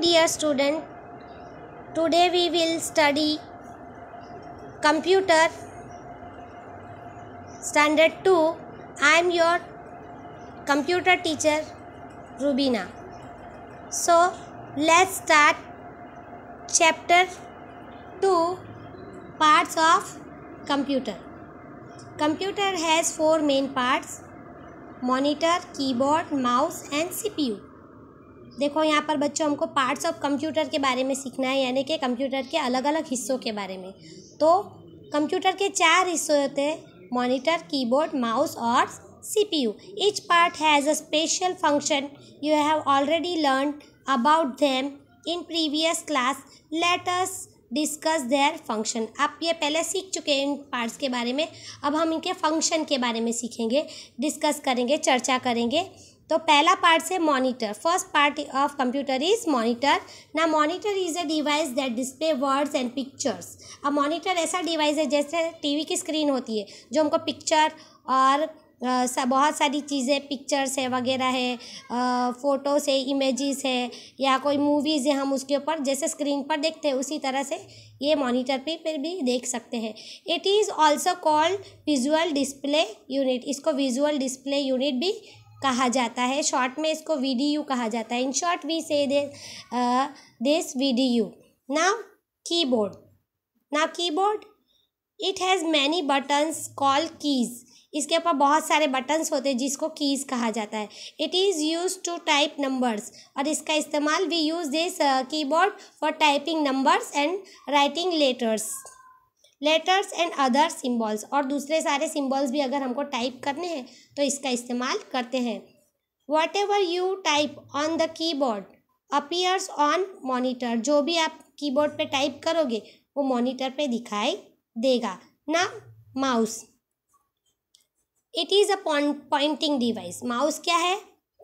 dear student, today we will study computer standard 2. I am your computer teacher Rubina. So let's start chapter 2 parts of computer. Computer has four main parts monitor, keyboard, mouse and CPU. देखो यहाँ पर बच्चों हमको parts of computer के बारे में सीखना है यानी कि कंप्यूटर के अलग अलग हिस्सों के बारे में तो कंप्यूटर के चार हिस्से होते हैं मॉनिटर कीबोर्ड माउस और CPU. Each part has a special function you have already learn about them in previous class Let us discuss their function आप ये पहले सीख चुके हैं इन पार्ट्स के बारे में अब हम इनके फंक्शन के बारे में सीखेंगे डिस्कस करेंगे चर्चा करेंगे तो पहला पार्ट से monitor first part of computer is monitor ना monitor is a device that display words and pictures अब मॉनिटर ऐसा डिवाइस है जैसे टीवी की स्क्रीन होती है जो हमको पिक्चर और सा, बहुत सारी चीज़ें पिक्चर्स है वगैरह है फ़ोटोस है इमेजेस है या कोई मूवीज़ है हम उसके ऊपर जैसे स्क्रीन पर देखते हैं उसी तरह से ये मॉनिटर पे पर भी देख सकते हैं it is also called visual display unit इसको विजुअल डिस्प्ले यूनिट भी कहा जाता है शॉर्ट में इसको वी डी यू कहा जाता है in short we say this V D U now keyboard now keyboard it has many buttons call keys इसके ऊपर बहुत सारे बटन्स होते हैं जिसको कीज़ कहा जाता है it is use to type numbers और इसका इस्तेमाल we use this keyboard for typing numbers and writing letters letters and other symbols और दूसरे सारे सिम्बॉल्स भी अगर हमको टाइप करने हैं तो इसका इस्तेमाल करते हैं whatever you type on the keyboard appears on monitor जो भी आप कीबोर्ड पे टाइप करोगे वो मोनीटर पे दिखाई देगा ना mouse it is a pointing device mouse क्या है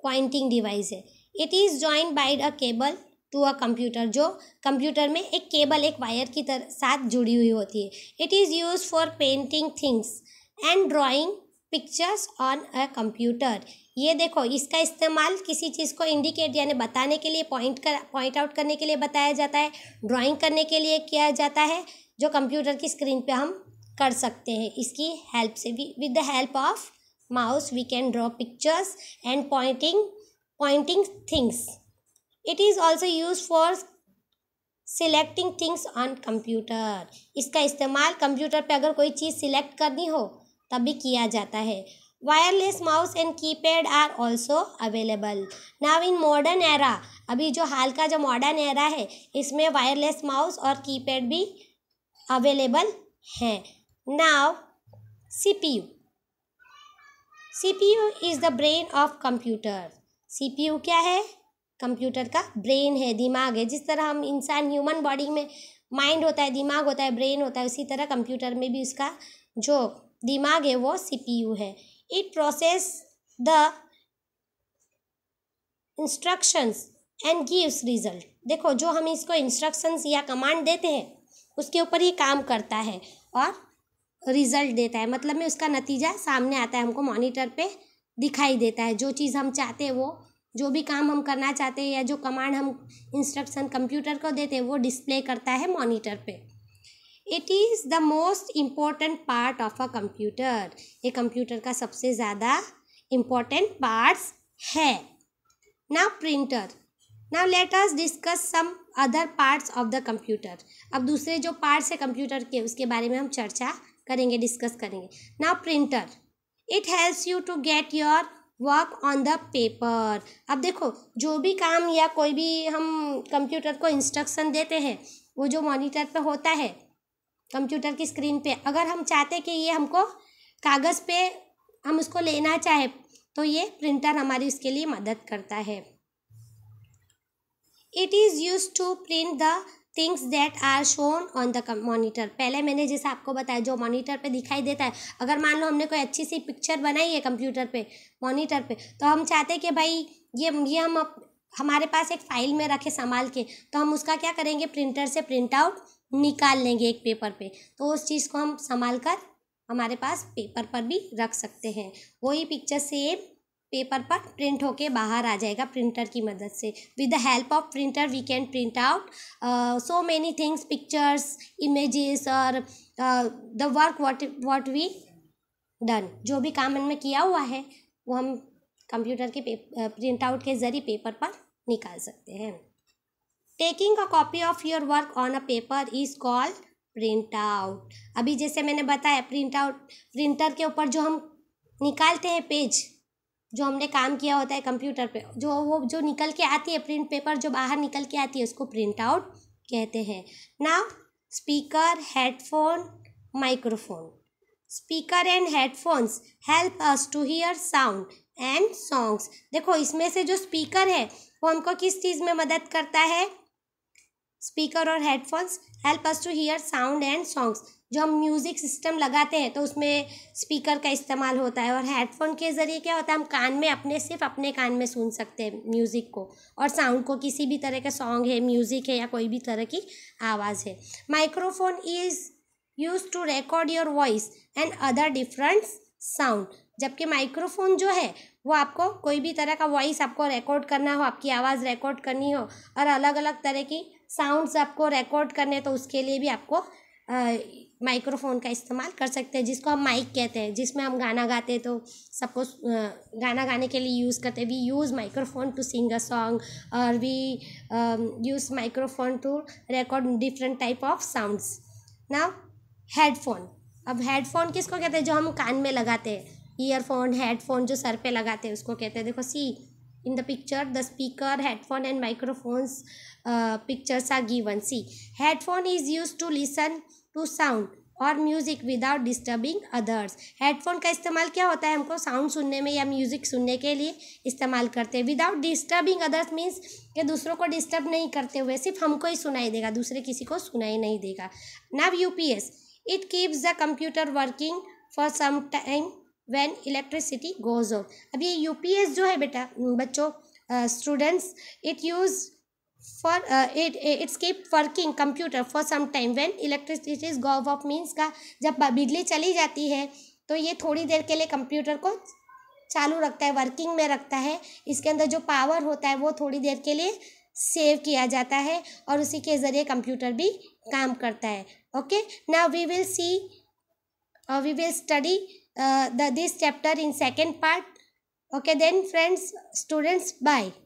पॉइंटिंग डिवाइस है it is joined by a cable to a computer जो कंप्यूटर में एक केबल एक वायर की तरह साथ जुड़ी हुई होती है it is use for painting things and drawing pictures on a computer ये देखो इसका इस्तेमाल किसी चीज़ को इंडिकेट यानी बताने के लिए पॉइंट कर पॉइंट आउट करने के लिए बताया जाता है ड्राइंग करने के लिए किया जाता है जो कंप्यूटर की स्क्रीन पे हम कर सकते हैं इसकी हेल्प से with the help of mouse we can draw pictures and pointing pointing things it is also use for selecting things on computer इसका इस्तेमाल कंप्यूटर पे अगर कोई चीज़ सिलेक्ट करनी हो तब भी किया जाता है wireless mouse and keypad are also available now in modern era अभी जो हाल का जो मॉडर्न एरा है इसमें वायरलेस माउस और कीपैड भी अवेलेबल हैं now C P U C P U is the brain of computer C P U क्या है कंप्यूटर का ब्रेन है दिमाग है जिस तरह हम इंसान ह्यूमन बॉडी में माइंड होता है दिमाग होता है ब्रेन होता है उसी तरह कंप्यूटर में भी उसका जो दिमाग है वो सीपीयू है it process the instructions and gives result देखो जो हम इसको इंस्ट्रक्शंस या कमांड देते हैं उसके ऊपर ये काम करता है और रिजल्ट देता है मतलब में उसका नतीजा सामने आता है हमको मॉनिटर पे दिखाई देता है जो चीज़ हम चाहते हैं वो जो भी काम हम करना चाहते हैं या जो कमांड हम इंस्ट्रक्शन कंप्यूटर को देते हैं वो डिस्प्ले करता है मॉनिटर पे it is the most important part of a computer ये कंप्यूटर का सबसे ज़्यादा इम्पॉर्टेंट पार्ट्स है now printer now let us discuss some other parts of the computer अब दूसरे जो पार्ट्स है कंप्यूटर के उसके बारे में हम चर्चा करेंगे डिस्कस करेंगे now printer it helps you to get your work on the paper अब देखो जो भी काम या कोई भी हम कंप्यूटर को इंस्ट्रक्शन देते हैं वो जो मॉनिटर पर होता है कंप्यूटर की स्क्रीन पे अगर हम चाहते कि ये हमको कागज़ पे हम उसको लेना चाहे तो ये प्रिंटर हमारी उसके लिए मदद करता है it is use to print the things that are shown on the monitor पहले मैंने जैसे आपको बताया जो मॉनिटर पे दिखाई देता है अगर मान लो हमने कोई अच्छी सी पिक्चर बनाई है कंप्यूटर पे मॉनिटर पे तो हम चाहते हैं कि भाई ये ये हम अप, हमारे पास एक फाइल में रखे संभाल के तो हम उसका क्या करेंगे प्रिंटर से प्रिंट आउट निकाल लेंगे एक पेपर पे तो उस चीज़ को हम संभाल कर हमारे पास पेपर पर भी रख सकते हैं वही पिक्चर सेम पेपर पर प्रिंट होके बाहर आ जाएगा प्रिंटर की मदद से with the help of printer we can print out so many things pictures images और the work what what we done जो भी काम इनमें किया हुआ है वो हम कंप्यूटर के प्रिंट आउट uh, के ज़रिए पेपर पर निकाल सकते हैं taking a copy of your work on a paper is called print out अभी जैसे मैंने बताया प्रिंट आउट प्रिंटर के ऊपर जो हम निकालते हैं पेज जो हमने काम किया होता है कंप्यूटर पे जो वो जो निकल के आती है प्रिंट पेपर जो बाहर निकल के आती है उसको प्रिंट आउट कहते हैं ना speaker headphone microphone speaker and headphones help us to hear sound and songs देखो इसमें से जो स्पीकर है वो हमको किस चीज़ में मदद करता है स्पीकर और headphones help us to hear sound and songs जो हम म्यूज़िक सिस्टम लगाते हैं तो उसमें स्पीकर का इस्तेमाल होता है और हेडफोन के ज़रिए क्या होता है हम कान में अपने सिर्फ अपने कान में सुन सकते हैं म्यूज़िक को और साउंड को किसी भी तरह का सॉन्ग है म्यूज़िक है या कोई भी तरह की आवाज़ है microphone is use to record your voice and other different sound जबकि माइक्रोफोन जो है वो आपको कोई भी तरह का वॉइस आपको रिकॉर्ड करना हो आपकी आवाज़ रिकॉर्ड करनी हो और अलग अलग तरह की साउंड्स आपको रिकॉर्ड करने तो उसके लिए भी आपको माइक्रोफोन का इस्तेमाल कर सकते हैं जिसको हम माइक कहते हैं जिसमें हम गाना गाते हैं तो सबको गाना गाने के लिए यूज़ करते हैं we use microphone to sing a song और we use microphone to record different type of sounds ना हेडफोन अब हेडफोन किसको कहते हैं जो हम कान में लगाते हैं ईयरफोन हेडफोन जो सर पे लगाते हैं उसको कहते हैं देखो see in the picture the speaker headphone and microphones pictures are given see headphone is use to listen to sound और music without disturbing others headphone का इस्तेमाल क्या होता है हमको साउंड सुनने में या म्यूज़िक सुनने के लिए इस्तेमाल करते हैं विदाउट डिस्टर्बिंग अदर्स मीन्स कि दूसरों को डिस्टर्ब नहीं करते हुए सिर्फ हमको ही सुनाई देगा दूसरे किसी को सुनाई नहीं देगा now U P S it keeps the computer working for some time when electricity goes off अब ये यू पी एस जो है बेटा बच्चों students it use for it it's keep working computer for some time when electricities electricity off means का जब बिजली चली जाती है तो ये थोड़ी देर के लिए कंप्यूटर को चालू रखता है वर्किंग में रखता है इसके अंदर जो पावर होता है वो थोड़ी देर के लिए सेव किया जाता है और उसी के ज़रिए कंप्यूटर भी काम करता है ओके ना we will see we will study the this chapter in second part okay then friends students bye